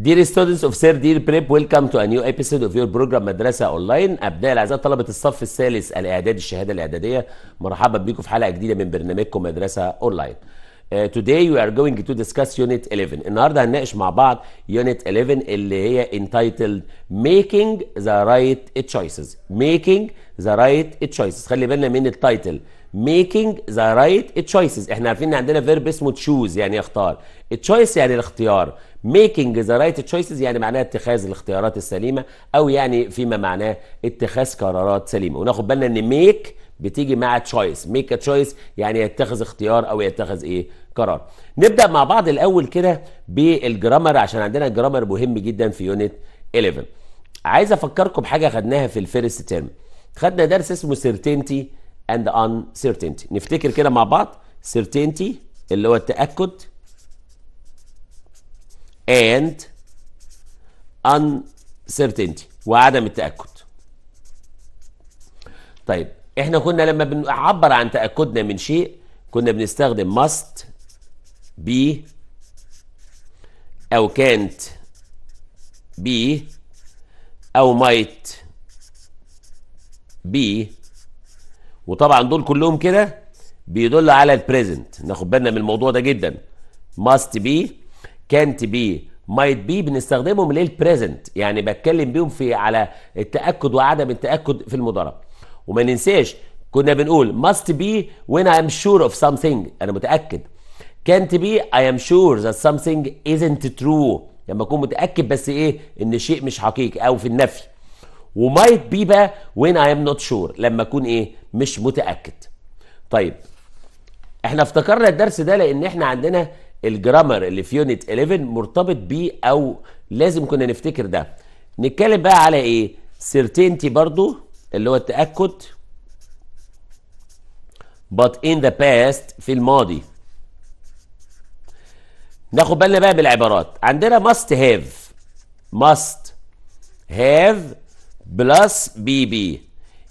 Dear students of Sir Dear Prep, welcome to a new episode of your program مدرسة أونلاين. أبناء الأعزاء طلبة الصف الثالث الإعدادي الشهادة الإعدادية، مرحبا بكم في حلقة جديدة من برنامجكم مدرسة أونلاين. Uh, today we are going to discuss unit 11. النهارده هنناقش مع بعض unit 11 اللي هي entitled making the right choices. making the right choices. خلي بالنا من التايتل. making the right choices احنا عارفين ان عندنا فيرب اسمه تشوز يعني يختار choice يعني الاختيار ميكينج ذا رايت تشويسز يعني معناها اتخاذ الاختيارات السليمه او يعني فيما معناه اتخاذ قرارات سليمه وناخد بالنا ان ميك بتيجي مع تشويس ميك تشويس يعني يتخذ اختيار او يتخذ ايه قرار نبدا مع بعض الاول كده بالجرامر عشان عندنا الجرامر مهم جدا في يونت 11 عايز افكركم بحاجه خدناها في الفيرست تيرم خدنا درس اسمه سيرتينتي اند سيرتينتي نفتكر كده مع بعض سيرتينتي اللي هو التاكد and uncertainty وعدم التأكد طيب احنا كنا لما بنعبر عن تأكدنا من شيء كنا بنستخدم must be أو can't be أو might be وطبعا دول كلهم كده بيدل على البريزنت ناخد بالنا من الموضوع ده جدا must be كانت بي مايت بي بنستخدمهم للبريزنت يعني بتكلم بيهم في على التاكد وعدم التاكد في المضاربه وما ننساش كنا بنقول must be when I am sure of something انا متاكد can't be I am sure that something isn't true لما اكون متاكد بس ايه ان شيء مش حقيقي او في النفي ومايت بي بقى when I am not sure لما اكون ايه مش متاكد طيب احنا افتكرنا الدرس ده لان احنا عندنا الجرامر اللي في يونت 11 مرتبط بيه او لازم كنا نفتكر ده نتكلم بقى على ايه سيرتينتي برضو اللي هو التاكد but in the past في الماضي ناخد بالنا بقى بالعبارات عندنا must have must have plus بي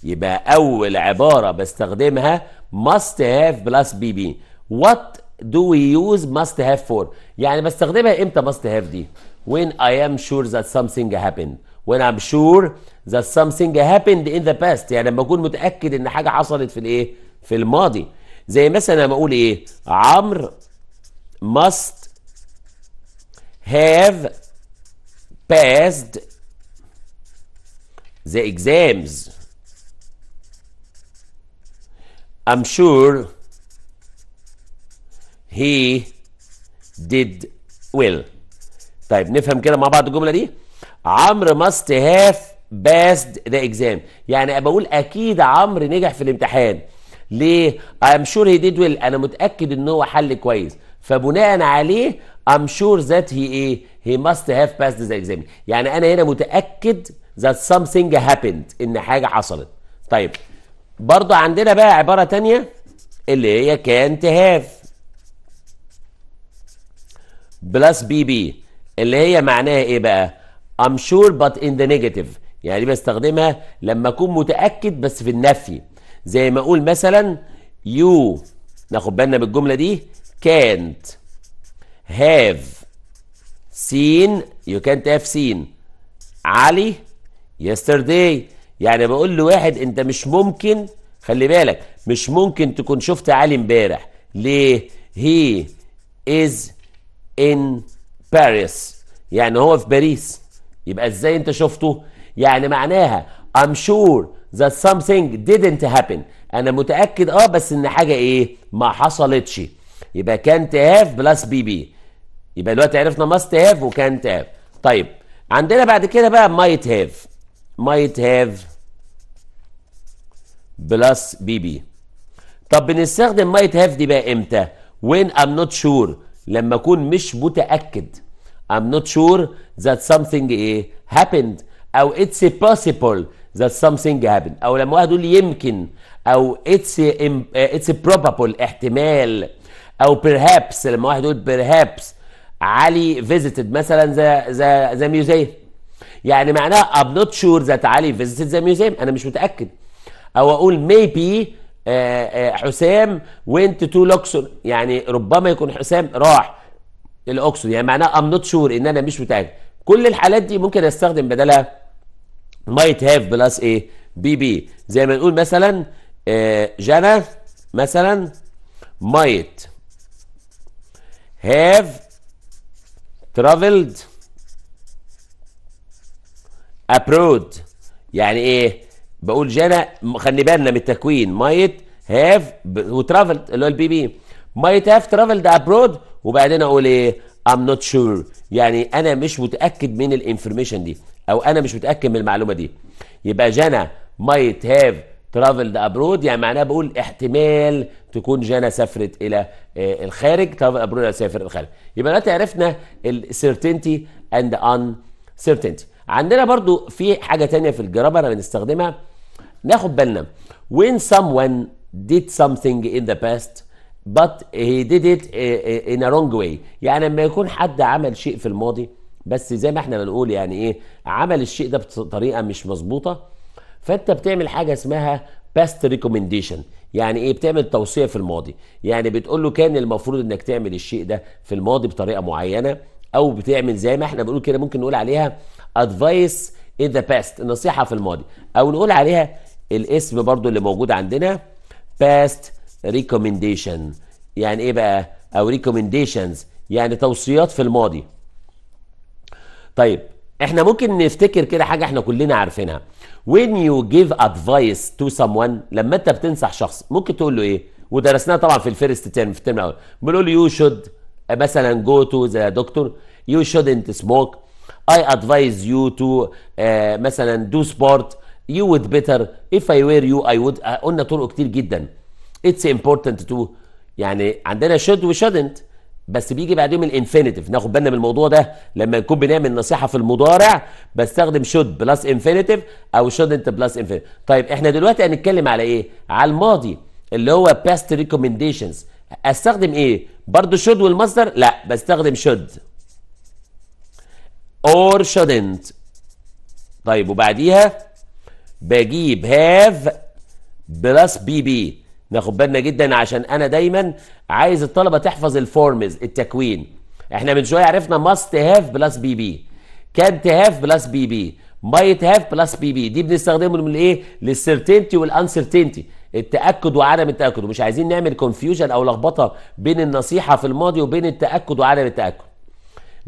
يبقى اول عباره بستخدمها must have plus بي what do we use must have for يعني بستخدمها امتى must have دي when I am sure that something happened when I'm sure that something happened in the past يعني لما اكون متاكد ان حاجه حصلت في الايه في الماضي زي مثلا لما اقول ايه عمر must have passed the exams I'm sure he did well طيب نفهم كده مع بعض الجمله دي عمرو must have passed the exam يعني ابقى اقول اكيد عمرو نجح في الامتحان ليه I'm sure he did well انا متاكد ان هو حل كويس فبناء عليه I'm sure that he ايه he must have passed the exam يعني انا هنا متاكد that something happened ان حاجه حصلت طيب برضو عندنا بقى عباره تانية اللي هي كانت هاف بلس بي بي اللي هي معناها ايه بقى I'm sure but in the negative يعني بستخدمها لما اكون متاكد بس في النفي زي ما اقول مثلا you ناخد بالنا بالجمله دي can't have seen you can't have seen علي yesterday يعني بقول لواحد انت مش ممكن خلي بالك مش ممكن تكون شفت علي امبارح ليه هي از in Paris يعني هو في باريس يبقى ازاي انت شفته يعني معناها I'm sure that something didn't happen انا متاكد اه بس ان حاجه ايه ما حصلتش يبقى كان تهاف بلس بي بي يبقى دلوقتي عرفنا ماست هاف وكان تهاف طيب عندنا بعد كده بقى مايت هاف مايت هاف بلس بي بي طب بنستخدم مايت هاف دي بقى امتى وين ام نوت شور لما اكون مش متاكد I'm not sure that something ايه happened او it's possible that something happened او لما واحد يقول لي يمكن او it's it's probable احتمال او perhaps لما واحد يقول perhaps علي visited مثلا ذا ذا ذا ميوزيم يعني معناه I'm not sure that علي visited the museum انا مش متاكد او اقول maybe آه، آه، حسام وينت تو لوكسون يعني ربما يكون حسام راح الاوكسون يعني معناه ام نوت شور ان انا مش متاكد كل الحالات دي ممكن استخدم بدلها مايت هاف بلس ايه بي بي زي ما نقول مثلا جانا آه، مثلا مايت هاف ترافلد ابرود يعني ايه بقول جانا خلي بالنا من التكوين مايت هاف وترافل اللي هو البي بي مايت هاف ترافلد ابرود وبعدين اقول ايه ام نوت شور يعني انا مش متاكد من الانفورميشن دي او انا مش متاكد من المعلومه دي يبقى جانا مايت هاف ترافلد ابرود يعني معناها بقول احتمال تكون جانا سافرت الى آه، الخارج ترافل ابرود سافر الخارج يبقى دلوقتي عرفنا السيرتينتي اند ان سيرتينتي عندنا برضو في حاجه تانية في الجرامر بنستخدمها ناخد بالنا when someone did something in the past but he did it eh, eh, in a wrong way يعني لما يكون حد عمل شيء في الماضي بس زي ما احنا بنقول يعني ايه عمل الشيء ده بطريقه مش مظبوطه فانت بتعمل حاجه اسمها باست ريكومنديشن يعني ايه بتعمل توصيه في الماضي يعني بتقول له كان المفروض انك تعمل الشيء ده في الماضي بطريقه معينه او بتعمل زي ما احنا بنقول كده ممكن نقول عليها ادفايس in the past نصيحه في الماضي او نقول عليها الاسم برضو اللي موجود عندنا past recommendation يعني ايه بقى او recommendations يعني توصيات في الماضي طيب احنا ممكن نفتكر كده حاجه احنا كلنا عارفينها when you give advice to someone لما انت بتنصح شخص ممكن تقول له ايه ودرسناها طبعا في الفيرست تيرم في الترم الاول بنقول له يو شود مثلا جو تو ذا دكتور يو شودنت سموك اي ادفايز يو تو مثلا دو سبورت you would better if I were you I would uh, قلنا طرق كتير جدا it's important to يعني عندنا should و shouldn't بس بيجي بعدهم الانفينيتيف ناخد بالنا من الموضوع ده لما نكون بنعمل نصيحه في المضارع بستخدم should بلس انفينيتيف او shouldn't بلس انفينيتيف طيب احنا دلوقتي هنتكلم على ايه على الماضي اللي هو past recommendations استخدم ايه برضه should والمصدر لا بستخدم should or shouldn't طيب وبعديها بجيب هاف بلس بي بي ناخد بالنا جدا عشان انا دايما عايز الطلبه تحفظ الفورمز التكوين احنا من شويه عرفنا ماست هاف بلس بي بي كانت هاف بلس بي بي مايت هاف بلس بي بي دي بنستخدمه من الايه للسيرتينتي والانسرتينتي التاكد وعدم التاكد ومش عايزين نعمل كونفيوجن او لخبطه بين النصيحه في الماضي وبين التاكد وعدم التاكد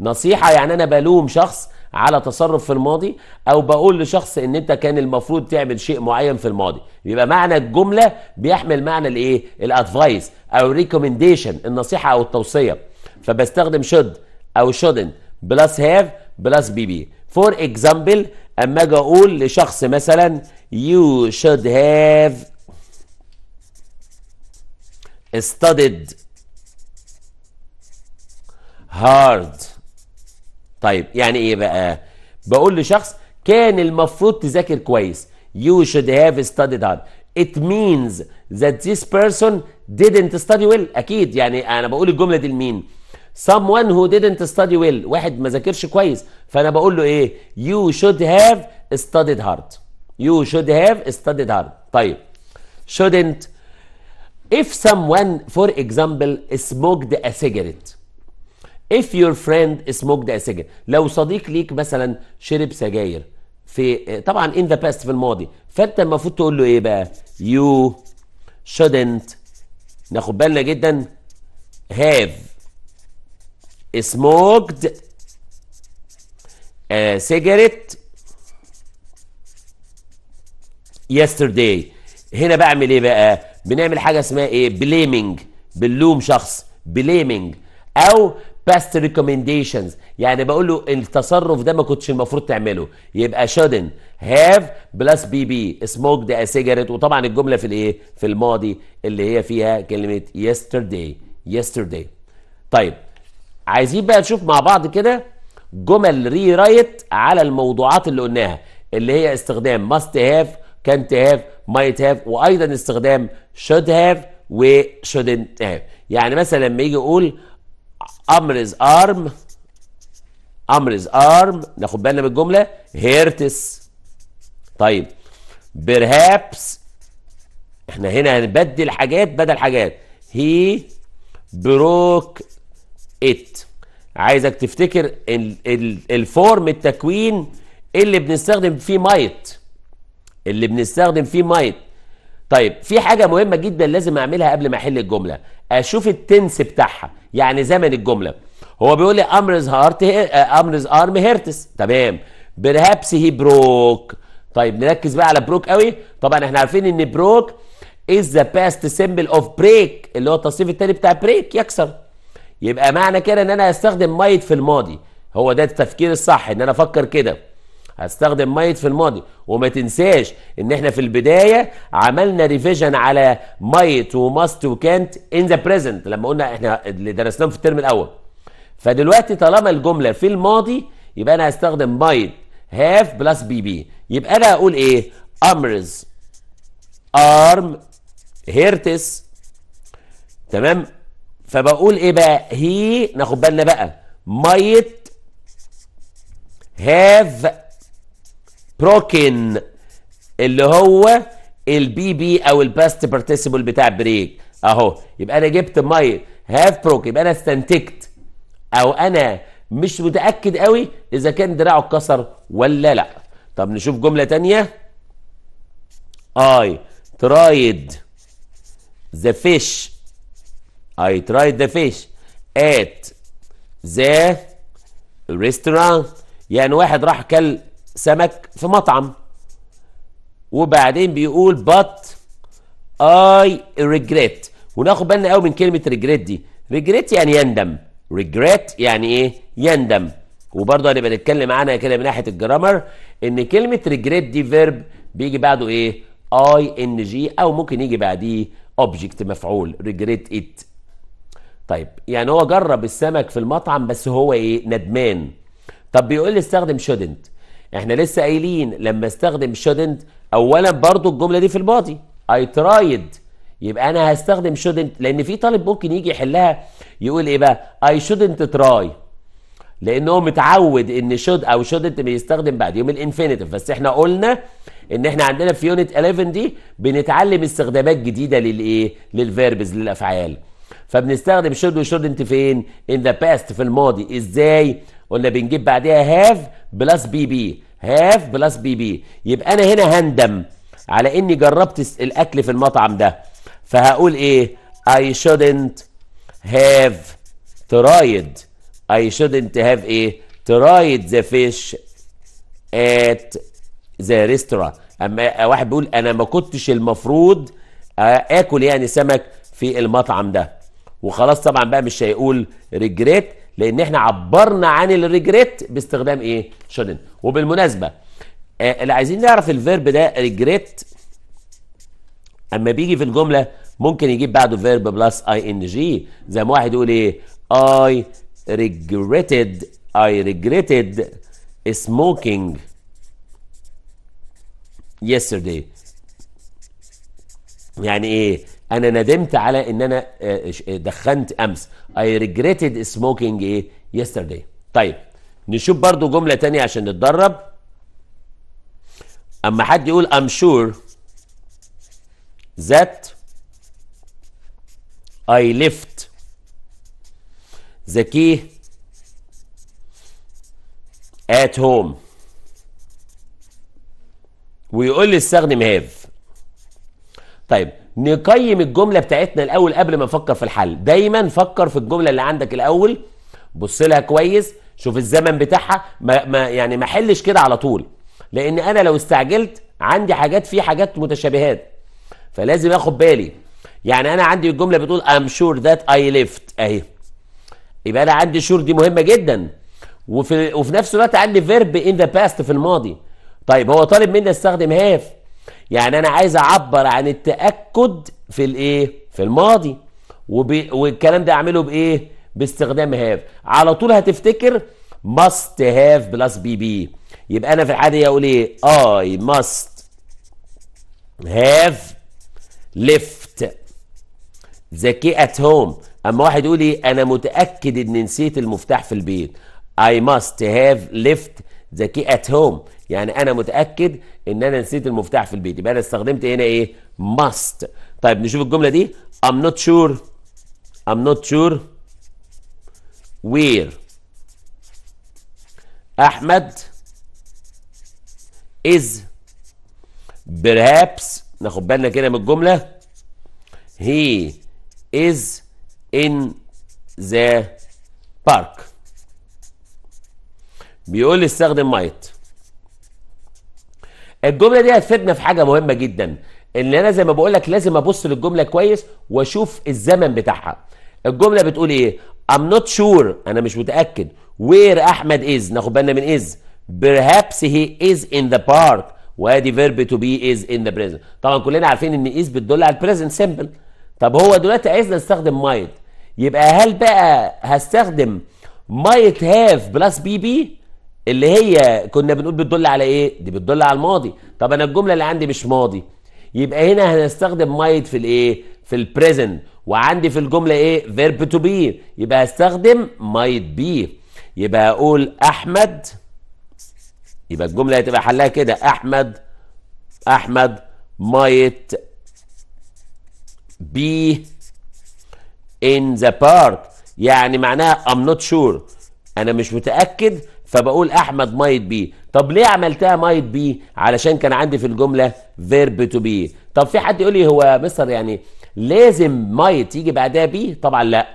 نصيحه يعني انا بلوم شخص على تصرف في الماضي او بقول لشخص ان انت كان المفروض تعمل شيء معين في الماضي يبقى معنى الجمله بيحمل معنى الايه الادفايس او الريكومنديشن النصيحه او التوصيه فبستخدم شد او شودنت بلس هاف بلس بي بي فور اكزامبل اما اجي اقول لشخص مثلا يو شود هاف studied hard طيب يعني ايه بقى بقول لشخص كان المفروض تذاكر كويس you should have studied hard it means that this person didn't study well اكيد يعني انا بقول الجمله دي لمين someone who didn't study well واحد ما ذاكرش كويس فانا بقول له ايه you should have studied hard you should have studied hard طيب shouldn't if someone for example smoked a cigarette if your friend smoked a cigarette لو صديق ليك مثلا شرب سجاير في طبعا in the past في الماضي فانت المفروض تقول له ايه بقى you shouldn't ناخد بالنا جدا have smoked a cigarette yesterday هنا بعمل ايه بقى بنعمل حاجه اسمها ايه بليمنج بنلوم شخص بليمنج او باست ريكومنديشنز يعني بقول له التصرف ده ما كنتش المفروض تعمله يبقى شادن هاف بلس بي بي سموك ده سيجاريت وطبعا الجمله في الايه في الماضي اللي هي فيها كلمه يسترداي يسترداي طيب عايزين بقى نشوف مع بعض كده جمل ري رايت على الموضوعات اللي قلناها اللي هي استخدام ماست هاف كانت هاف مايت هاف وايضا استخدام شود هاف وشودنت هاف يعني مثلا لما يجي يقول امرز ارم امرز ارم ناخد بالنا من الجمله هيرتس طيب برهابس احنا هنا هنبدل حاجات بدل حاجات هي بروك ات عايزك تفتكر الفورم التكوين اللي بنستخدم فيه مايت اللي بنستخدم فيه مايت طيب في حاجه مهمه جدا لازم اعملها قبل ما احل الجمله اشوف التنس بتاعها يعني زمن الجمله هو بيقول لي امرز هارت آه، امرز ارم هيرتس تمام برهابس هي بروك طيب نركز بقى على بروك قوي طبعا احنا عارفين ان بروك از ذا باست سيمبل اوف بريك اللي هو التصنيف الثاني بتاع بريك يكسر يبقى معنى كده ان انا هستخدم مايت في الماضي هو ده التفكير الصح ان انا افكر كده هستخدم ميت في الماضي وما تنساش ان احنا في البدايه عملنا ريفيجن على ميت وماست وكانت ان ذا بريزنت لما قلنا احنا اللي درسناهم في الترم الاول فدلوقتي طالما الجمله في الماضي يبقى انا هستخدم ميت هاف بلس بي بي يبقى انا اقول ايه امرز ارم هيرتس تمام فبقول ايه بقى هي ناخد بالنا بقى ميت هاف بروكن اللي هو البي بي او الباست بارتيسيبل بتاع بريك اهو يبقى انا جبت ماي هاف بروك يبقى انا استنتجت او انا مش متاكد قوي اذا كان دراعه اتكسر ولا لا طب نشوف جمله تانية اي ترايد ذا فيش اي ترايد ذا فيش ات ذا ريستورانت يعني واحد راح كل سمك في مطعم وبعدين بيقول but اي ريجريت وناخد بالنا قوي من كلمه ريجريت دي ريجريت يعني يندم ريجريت يعني ايه يندم وبرضه هنبقى نتكلم عنها كده من ناحيه الجرامر ان كلمه ريجريت دي فيرب بيجي بعده ايه اي ان جي او ممكن يجي بعديه اوبجكت مفعول ريجريت ات طيب يعني هو جرب السمك في المطعم بس هو ايه ندمان طب بيقول لي استخدم شودنت احنا لسه قايلين لما استخدم shouldn't اولا برضو الجمله دي في الماضي I tried يبقى انا هستخدم shouldn't لان في طالب ممكن يجي يحلها يقول ايه بقى I shouldn't try لانه متعود ان should او shouldn't بيستخدم بعد يوم الانفينيتيف بس احنا قلنا ان احنا عندنا في يونت 11 دي بنتعلم استخدامات جديده للايه للفيربز للافعال فبنستخدم should shouldn't فين in the past في الماضي ازاي قلنا بنجيب بعدها هاف بلس بي بي هاف بلس بي بي يبقى انا هنا هندم على اني جربت الاكل في المطعم ده فهقول ايه اي شودنت هاف ترايد اي شودنت هاف ايه ترايد ذا فيش ات ذا ريسترا اما واحد بيقول انا ما كنتش المفروض اكل يعني سمك في المطعم ده وخلاص طبعا بقى مش هيقول ريجريت لان احنا عبرنا عن الريجريت باستخدام ايه شودن وبالمناسبه آه، اللي عايزين نعرف الفيرب ده ريجريت اما بيجي في الجمله ممكن يجيب بعده فيرب بلس اي ان جي زي ما واحد يقول ايه اي ريجريتد اي ريجريتد سموكينج يسترداي يعني ايه انا ندمت على ان انا آه، آه، دخنت امس اي ريجريتد سموكينج ايه يسترداي طيب نشوف برضو جمله تانية عشان نتدرب اما حد يقول I'm sure that I left the key at home ويقول لي استخدم هاف طيب نقيم الجملة بتاعتنا الأول قبل ما نفكر في الحل دايما فكر في الجملة اللي عندك الأول بص لها كويس شوف الزمن بتاعها ما, ما يعني ما حلش كده على طول لأن أنا لو استعجلت عندي حاجات في حاجات متشابهات فلازم اخد بالي يعني انا عندي الجمله بتقول I'm sure that I left اهي يبقى انا عندي شور دي مهمه جدا وفي وفي نفس الوقت عندي فيرب ان ذا باست في الماضي طيب هو طالب مني استخدم هاف يعني انا عايز اعبر عن التاكد في الايه في الماضي وب... والكلام ده اعمله بايه باستخدام هاف على طول هتفتكر must have بلس بي بي يبقى انا في الحاله دي إيه اقول ايه اي ماست هاف ليفت ذا كي ات هوم اما واحد يقول ايه انا متاكد ان نسيت المفتاح في البيت اي ماست هاف ليفت ذا كي ات هوم يعني انا متاكد ان انا نسيت المفتاح في البيت يبقى انا استخدمت هنا ايه ماست طيب نشوف الجمله دي I'm not sure I'm not sure where احمد is perhaps ناخد بالنا كده من الجمله he is in the park بيقول لي استخدم might الجمله دي هتفيدنا في حاجه مهمه جدا ان انا زي ما بقول لك لازم ابص للجمله كويس واشوف الزمن بتاعها الجمله بتقول ايه I'm not sure انا مش متاكد where احمد is ناخد بالنا من is perhaps he is in the park وادي فيرب تو بي از ان ذا بريزنت طبعا كلنا عارفين ان از بتدل على البريزنت سمبل طب هو دلوقتي عايزنا نستخدم مايت يبقى هل بقى هستخدم مايت هاف بلس بي بي اللي هي كنا بنقول بتدل على ايه دي بتدل على الماضي طب انا الجمله اللي عندي مش ماضي يبقى هنا هنستخدم مايت في الايه في البريزنت وعندي في الجمله ايه فيرب تو بي يبقى هستخدم مايت بي يبقى هقول احمد يبقى الجمله هتبقى حلها كده احمد احمد مايت بي in the park يعني معناها I'm not sure أنا مش متأكد فبقول احمد مايت بي طب ليه عملتها مايت بي علشان كان عندي في الجمله فيرب تو بي طب في حد يقول لي هو مصر يعني لازم مايت يجي بعدها بي طبعا لا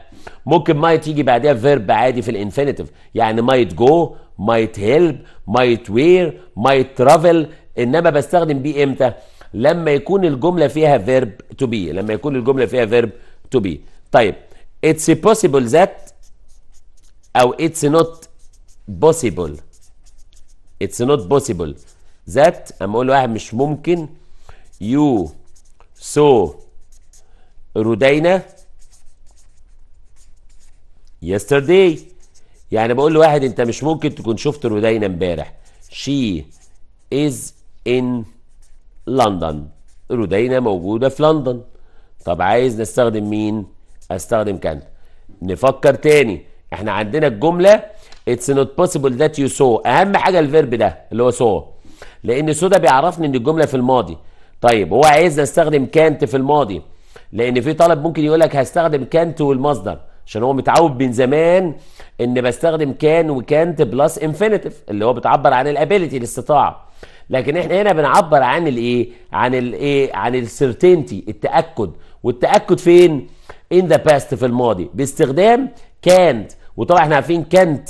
ممكن مايت يجي بعدها فيرب عادي في الانفينيتيف يعني مايت جو مايت هيلب مايت وير مايت ترافل انما بستخدم بي امتى لما يكون الجمله فيها فيرب تو بي لما يكون الجمله فيها فيرب تو بي طيب اتس possible ذات او اتس نوت possible it's not possible that اما اقول واحد مش ممكن you saw رودينا yesterday يعني بقول لواحد انت مش ممكن تكون شفت رودينا امبارح she is in London رودينا موجودة في لندن طب عايز نستخدم مين استخدم كان نفكر تاني احنا عندنا الجملة اتس نوت possible ذات يو سو اهم حاجه الفيرب ده اللي هو سو لان سو ده بيعرفني ان الجمله في الماضي طيب هو عايزني استخدم كانت في الماضي لان في طالب ممكن يقول لك هستخدم كانت والمصدر عشان هو متعود من زمان ان بستخدم كان وكانت بلس انفينيتيف اللي هو بتعبر عن الابيليتي الاستطاعه لكن احنا هنا بنعبر عن الايه عن الايه عن السيرتينتي التاكد والتاكد فين ان ذا باست في الماضي باستخدام كانت وطبعا احنا عارفين كانت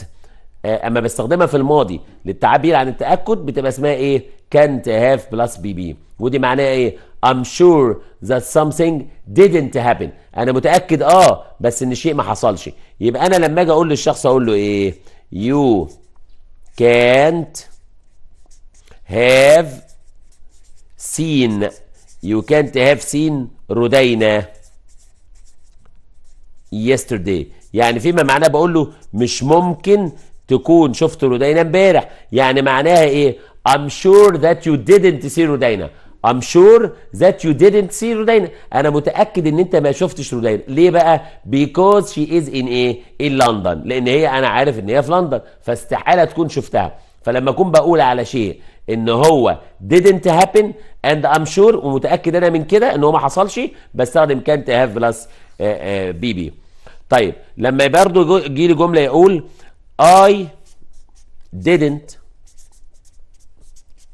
آه، اما بستخدمها في الماضي للتعبير عن التاكد بتبقى اسمها ايه كانت هاف بلس بي بي ودي معناها ايه I'm sure that something didn't happen انا متاكد اه بس ان شيء ما حصلش يبقى انا لما اجي اقول للشخص اقول له ايه you can't have seen you can't have seen رودينا yesterday يعني فيما معناه بقول له مش ممكن تكون شفت رودينا امبارح يعني معناها ايه I'm sure that you didn't see رودينا I'm sure that you didn't see رودينا انا متاكد ان انت ما شفتش رودينا ليه بقى because she is in ايه in لندن لان هي انا عارف ان هي في لندن فاستحاله تكون شفتها فلما اكون بقول على شيء ان هو didn't happen and I'm sure ومتاكد انا من كده ان هو ما حصلش بستخدم كانت هاف بلس بي بي طيب لما برضه يجي لي جمله يقول I didn't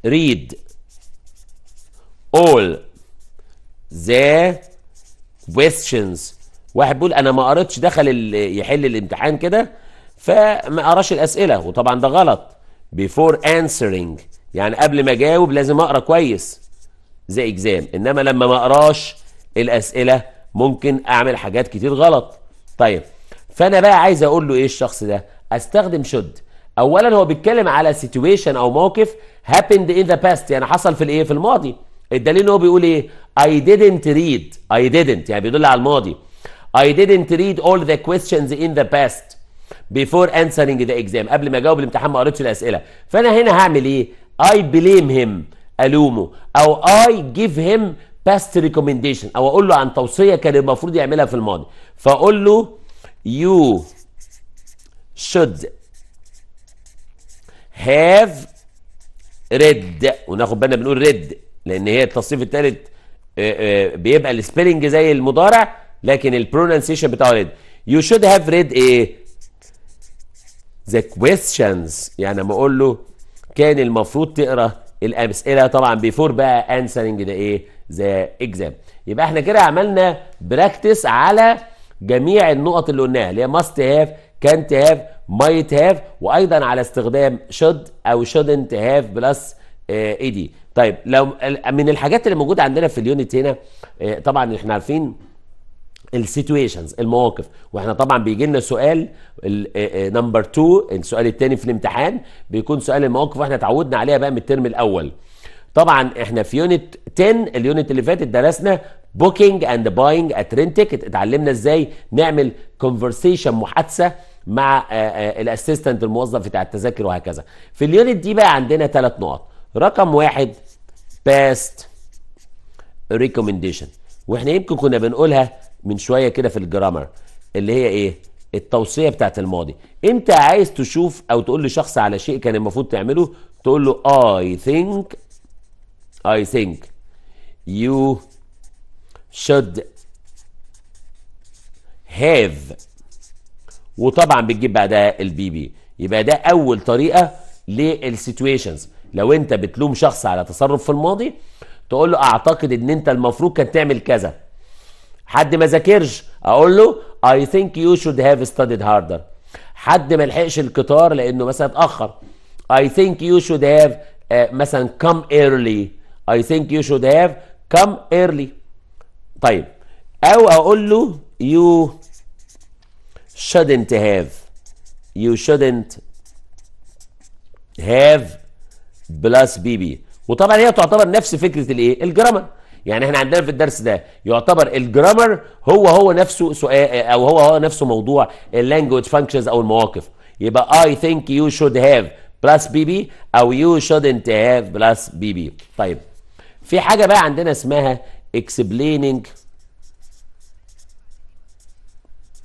read all the questions واحد بيقول انا ما قريتش دخل يحل الامتحان كده فما قراش الاسئله وطبعا ده غلط before answering يعني قبل ما اجاوب لازم اقرا كويس زي اكزام انما لما ما اقراش الاسئله ممكن اعمل حاجات كتير غلط طيب فانا بقى عايز اقول له ايه الشخص ده استخدم شد اولا هو بيتكلم على سيتويشن او موقف happened in the past يعني حصل في الايه في الماضي الدليل ان هو بيقول ايه I didn't read I didn't يعني بيدل على الماضي I didn't read all the questions in the past before answering the exam قبل ما اجاوب الامتحان ما قريتش الاسئله فانا هنا هعمل ايه I blame him الومه او I give him past recommendation او اقول له عن توصيه كان المفروض يعملها في الماضي فاقول له you should have read وناخد بالنا بنقول read لان هي التصريف الثالث آه، آه، بيبقى السبيلنج زي المضارع لكن البرونانسيشن بتاعه read you should have read ايه the questions يعني اما اقول له كان المفروض تقرا الاسئله طبعا بيفور بقى answering ده ايه ذا اكزام يبقى احنا كده عملنا براكتس على جميع النقط اللي قلناها اللي هي ماست هاف كانت هاف مايت هاف وايضا على استخدام شد او شودنت هاف بلس اي دي طيب لو من الحاجات اللي موجوده عندنا في اليونت هنا آه، طبعا احنا عارفين السيتويشنز المواقف واحنا طبعا بيجي لنا سؤال نمبر 2 آه، آه، السؤال الثاني في الامتحان بيكون سؤال المواقف واحنا اتعودنا عليها بقى من الترم الاول طبعا احنا في يونت 10 اليونت اللي فاتت درسنا بوكينج اند باينج ات رينت تيكت اتعلمنا ازاي نعمل كونفرسيشن محادثه مع آه، آه، الاسيستنت الموظف بتاع التذاكر وهكذا في اليونت دي بقى عندنا ثلاث نقط رقم واحد باست ريكومنديشن واحنا يمكن كنا بنقولها من شويه كده في الجرامر اللي هي ايه التوصيه بتاعت الماضي امتى عايز تشوف او تقول لشخص على شيء كان المفروض تعمله تقول له اي ثينك اي ثينك يو شود هاف وطبعا بتجيب بعدها البي بي يبقى ده اول طريقه للسيتويشنز لو انت بتلوم شخص على تصرف في الماضي تقول له اعتقد ان انت المفروض كان تعمل كذا حد ما ذاكرش اقول له اي ثينك يو شود هاف ستاديد هاردر حد ما لحقش القطار لانه مثلا اتاخر اي ثينك يو شود هاف مثلا كم ايرلي اي ثينك يو شود هاف كم ايرلي طيب او اقول له يو shouldn't have you shouldn't have بلس بي بي وطبعا هي تعتبر نفس فكره الايه الجرامر يعني احنا عندنا في الدرس ده يعتبر الجرامر هو هو نفسه سؤال او هو هو نفسه موضوع اللانجوج فانكشنز او المواقف يبقى اي ثينك يو شود هاف بلس بي بي او يو شودنت هاف بلس بي بي طيب في حاجه بقى عندنا اسمها اكسبلينينج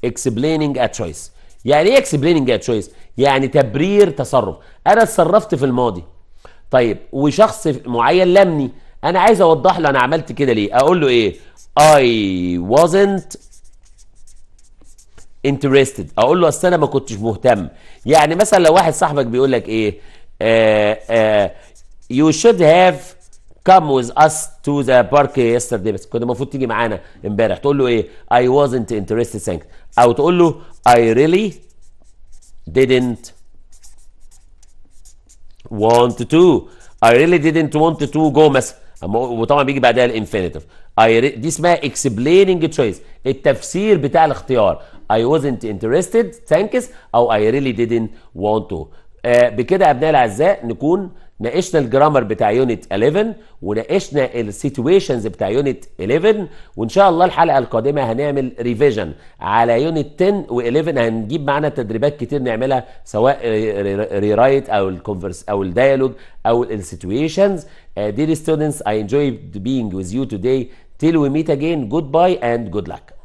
اكسبليننج ا تشويس يعني ايه اكسبليننج ا تشويس يعني تبرير تصرف انا اتصرفت في الماضي طيب وشخص معين لمني انا عايز اوضح له انا عملت كده ليه اقول له ايه I wasn't interested اقول له اصل انا ما كنتش مهتم يعني مثلا لو واحد صاحبك بيقول لك ايه آآ آه، آآ آه، you should have come with us to the park yesterday بس كنت المفروض تيجي معانا امبارح تقول له ايه I wasn't interested thanks او تقول له I really didn't want to I really didn't want to go مثلا وطبعا بيجي بعدها الانفينيتيف re... دي اسمها explaining choice التفسير بتاع الاختيار I wasn't interested thanks او I really didn't want to آه بكده ابنائي الاعزاء نكون ناقشنا الجرامر بتاع يونت 11 وناقشنا السيتويشنز بتاع يونت 11 وان شاء الله الحلقه القادمه هنعمل ريفيجن على يونت 10 و11 هنجيب معانا تدريبات كتير نعملها سواء ري رايت او الكونفرس او الديالوج او السيتويشنز دير ستودنتس اي بينج وذ يو توداي تيل وي ميت اجين جود باي اند جود لك